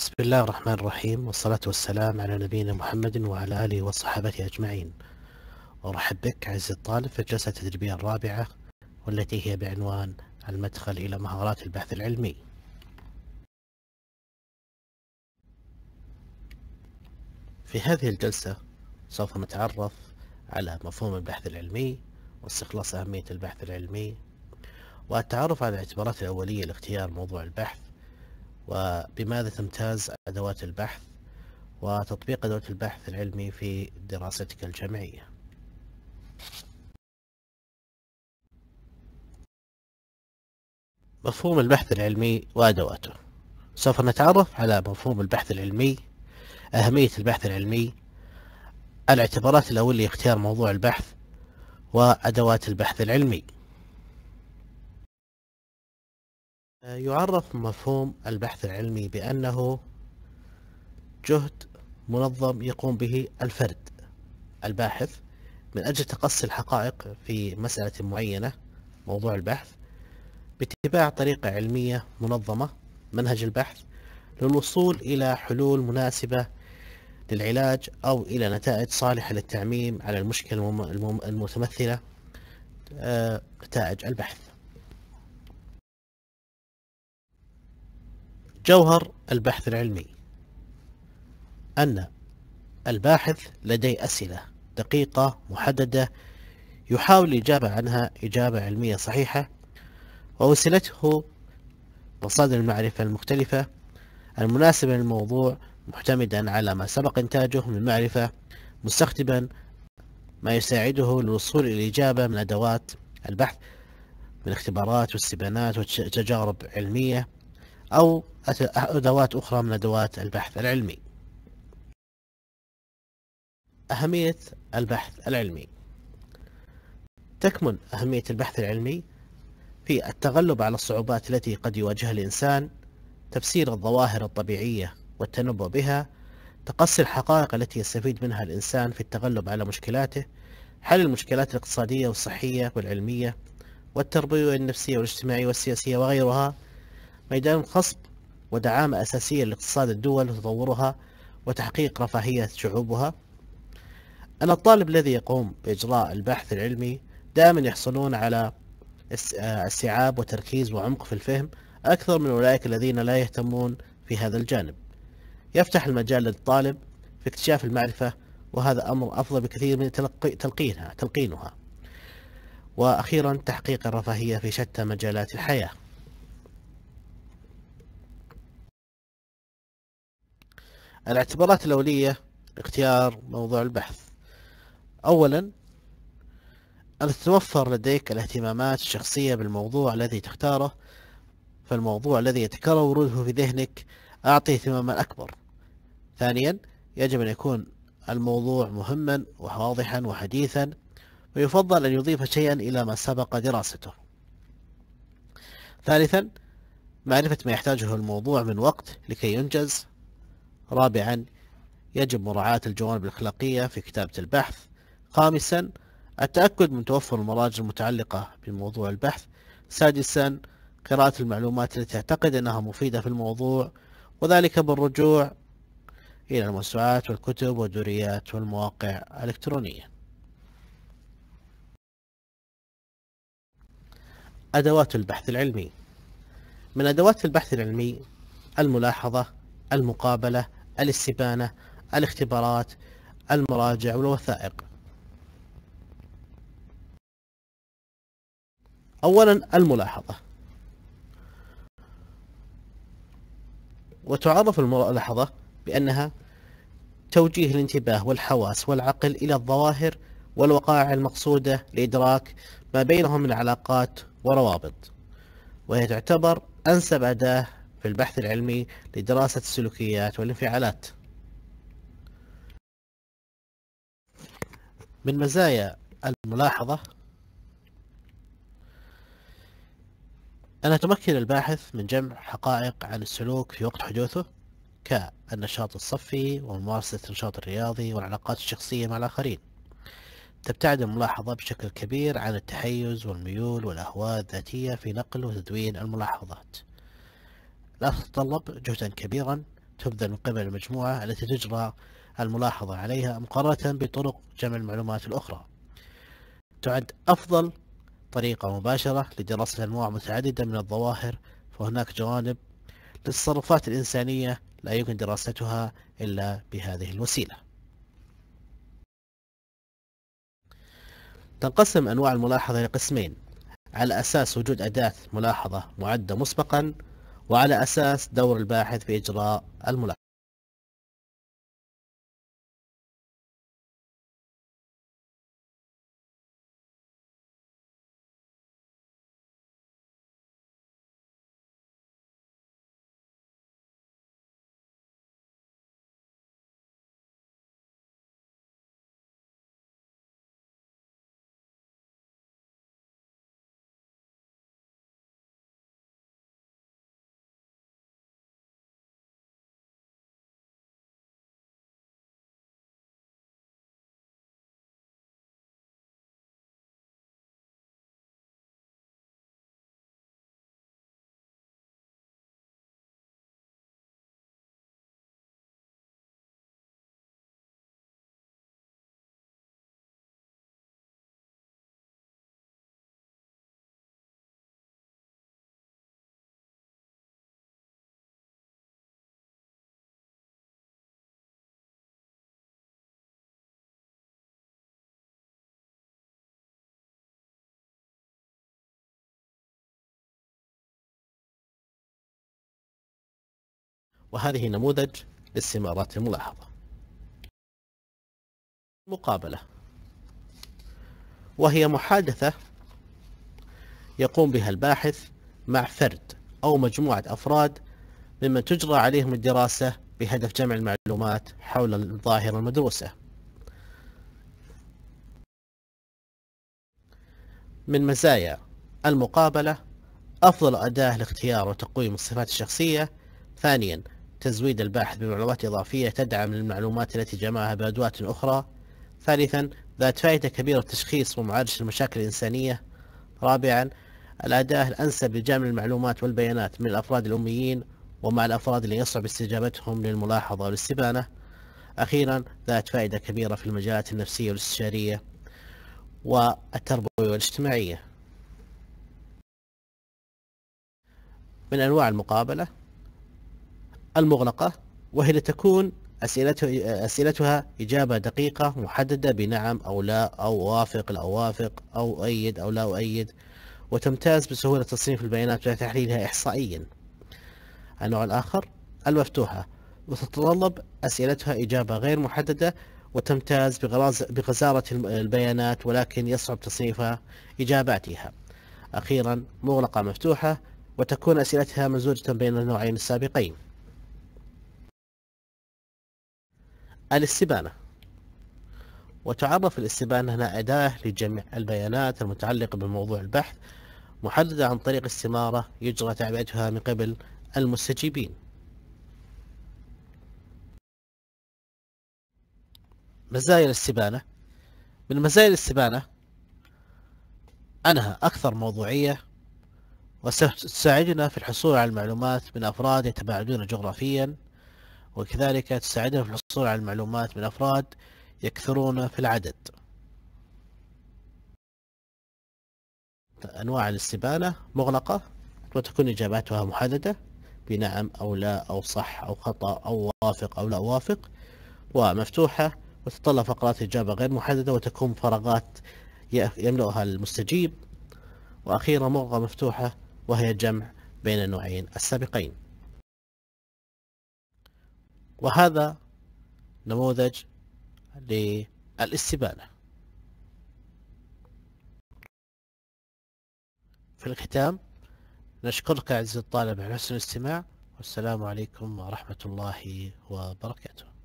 بسم الله الرحمن الرحيم والصلاة والسلام على نبينا محمد وعلى آله وصحبه أجمعين أرحب بك عزيزي الطالب في الجلسة التدريبية الرابعة والتي هي بعنوان المدخل إلى مهارات البحث العلمي في هذه الجلسة سوف نتعرف على مفهوم البحث العلمي واستخلاص أهمية البحث العلمي والتعرف على الاعتبارات الأولية لاختيار موضوع البحث وبماذا تمتاز أدوات البحث وتطبيق أدوات البحث العلمي في دراستك الجامعية مفهوم البحث العلمي وأدواته سوف نتعرف على مفهوم البحث العلمي أهمية البحث العلمي الاعتبارات الأولية لاختيار موضوع البحث وأدوات البحث العلمي آه، يعرف مفهوم البحث العلمي بأنه جهد منظم يقوم به الفرد الباحث من أجل تقصي الحقائق في مسألة معينة موضوع البحث باتباع طريقة علمية منظمة منهج البحث للوصول إلى حلول مناسبة للعلاج أو إلى نتائج صالحة للتعميم على المشكلة المتمثلة آه، نتائج البحث جوهر البحث العلمي أن الباحث لديه أسئلة دقيقة محددة يحاول الإجابة عنها إجابة علمية صحيحة ووسيلته مصادر المعرفة المختلفة المناسبة للموضوع معتمدا على ما سبق إنتاجه من معرفة مستخدما ما يساعده للوصول إلى الإجابة من أدوات البحث من اختبارات واستبانات وتجارب علمية أو أدوات أخرى من أدوات البحث العلمي أهمية البحث العلمي تكمن أهمية البحث العلمي في التغلب على الصعوبات التي قد يواجهها الإنسان تفسير الظواهر الطبيعية والتنبؤ بها تقصي الحقائق التي يستفيد منها الإنسان في التغلب على مشكلاته حل المشكلات الاقتصادية والصحية والعلمية والتربوية النفسية والاجتماعية والسياسية وغيرها ميدان خصب ودعامة أساسية لاقتصاد الدول وتطورها وتحقيق رفاهية شعوبها أن الطالب الذي يقوم بإجراء البحث العلمي دائما يحصلون على آه، استيعاب وتركيز وعمق في الفهم أكثر من أولئك الذين لا يهتمون في هذا الجانب يفتح المجال للطالب في اكتشاف المعرفة وهذا أمر أفضل بكثير من تلقي تلقينها تلقينها وأخيرا تحقيق الرفاهية في شتى مجالات الحياة الاعتبارات الأولية اختيار موضوع البحث أولا أن تتوفر لديك الاهتمامات الشخصية بالموضوع الذي تختاره فالموضوع الذي يتكرر وروده في ذهنك أعطي اهتماما أكبر ثانيا يجب أن يكون الموضوع مهما وواضحا وحديثا ويفضل أن يضيف شيئا إلى ما سبق دراسته ثالثا معرفة ما يحتاجه الموضوع من وقت لكي ينجز رابعا يجب مراعاة الجوانب الأخلاقية في كتابة البحث خامسا التأكد من توفر المراجع المتعلقة بموضوع البحث سادسا قراءة المعلومات التي تعتقد أنها مفيدة في الموضوع وذلك بالرجوع إلى الموسوعات والكتب والدوريات والمواقع الإلكترونية أدوات البحث العلمي من أدوات البحث العلمي الملاحظة المقابلة الاستبانة الاختبارات المراجع والوثائق أولا الملاحظة وتعرف الملاحظة بأنها توجيه الانتباه والحواس والعقل إلى الظواهر والوقائع المقصودة لإدراك ما بينهم من علاقات وروابط وهي تعتبر أنسب أداة في البحث العلمي لدراسة السلوكيات والانفعالات من مزايا الملاحظة أنها تمكن الباحث من جمع حقائق عن السلوك في وقت حدوثه كالنشاط الصفي وممارسة النشاط الرياضي والعلاقات الشخصية مع الآخرين تبتعد الملاحظة بشكل كبير عن التحيز والميول والأهواء الذاتية في نقل وتدوين الملاحظات لا تتطلب جهدا كبيرا تبذل من قبل المجموعة التي تجرى الملاحظة عليها مقارنة بطرق جمع المعلومات الأخرى تعد أفضل طريقة مباشرة لدراسة أنواع متعددة من الظواهر فهناك جوانب للتصرفات الإنسانية لا يمكن دراستها إلا بهذه الوسيلة تنقسم أنواع الملاحظة لقسمين على أساس وجود أداة ملاحظة معدة مسبقا وعلى أساس دور الباحث في إجراء الملاحظة وهذه نموذج لاستمارات الملاحظة مقابلة وهي محادثة يقوم بها الباحث مع فرد أو مجموعة أفراد ممن تجرى عليهم الدراسة بهدف جمع المعلومات حول الظاهرة المدروسة من مزايا المقابلة أفضل أداة لاختيار وتقويم الصفات الشخصية ثانيا تزويد الباحث بمعلومات إضافية تدعم المعلومات التي جمعها بأدوات أخرى ثالثا ذات فائدة كبيرة في تشخيص ومعالجة المشاكل الإنسانية رابعا الأداة الأنسب لجمع المعلومات والبيانات من الأفراد الأميين ومع الأفراد اللي يصعب استجابتهم للملاحظة والاستبانة أخيرا ذات فائدة كبيرة في المجالات النفسية والاستشارية والتربوية والاجتماعية من أنواع المقابلة المغلقة وهي لتكون أسئلتها إجابة دقيقة محددة بنعم أو لا أو أوافق لا أوافق أو أؤيد أو لا أؤيد وتمتاز بسهولة تصنيف البيانات وتحليلها إحصائيا النوع الآخر المفتوحة وتتطلب أسئلتها إجابة غير محددة وتمتاز بغزارة البيانات ولكن يصعب تصنيفها إجاباتها أخيرا مغلقة مفتوحة وتكون أسئلتها مزوجة بين النوعين السابقين الاستبانة وتعرف الاستبانة هنا أداة لجمع البيانات المتعلقة بموضوع البحث محددة عن طريق استمارة يجرى تعبئتها من قبل المستجيبين مزايا الاستبانة من مزايا الاستبانة أنها أكثر موضوعية وستساعدنا في الحصول على المعلومات من أفراد يتباعدون جغرافيا وكذلك تساعدنا في الحصول على المعلومات من أفراد يكثرون في العدد أنواع الاستبانة مغلقة وتكون إجاباتها محددة بنعم أو لا أو صح أو خطأ أو وافق أو لا وافق ومفتوحة وتتطلب فقرات إجابة غير محددة وتكون فراغات يملؤها المستجيب وأخيرا مغلقة مفتوحة وهي جمع بين النوعين السابقين وهذا نموذج للاستبانة في الختام نشكرك عزيزي الطالب على حسن الاستماع والسلام عليكم ورحمة الله وبركاته